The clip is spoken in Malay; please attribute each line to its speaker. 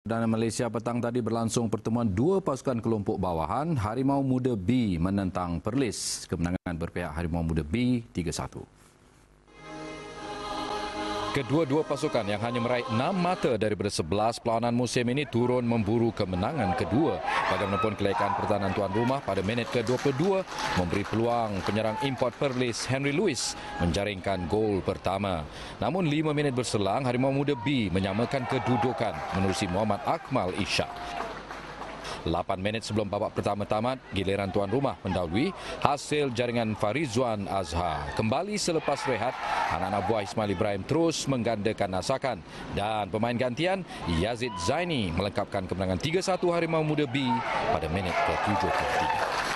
Speaker 1: Perdana Malaysia petang tadi berlangsung pertemuan dua pasukan kelompok bawahan Harimau Muda B menentang Perlis. Kemenangan berpihak Harimau Muda B 3-1. Kedua-dua pasukan yang hanya meraih enam mata dari 11 pelawanan musim ini turun memburu kemenangan kedua. Bagaimanapun kelayakan pertahanan tuan rumah pada minit ke-22 memberi peluang penyerang import Perlis Henry Lewis menjaringkan gol pertama. Namun lima minit berselang, Harimau Muda B menyamakan kedudukan menerusi Muhammad Akmal Ishak. 8 minit sebelum babak pertama tamat, giliran tuan rumah mendahului hasil jaringan Farizwan Azhar. Kembali selepas rehat, anak-anak buah Ismail Ibrahim terus menggandakan nasakan dan pemain gantian Yazid Zaini melengkapkan kemenangan 3-1 Harimau Muda B pada minit ke-73.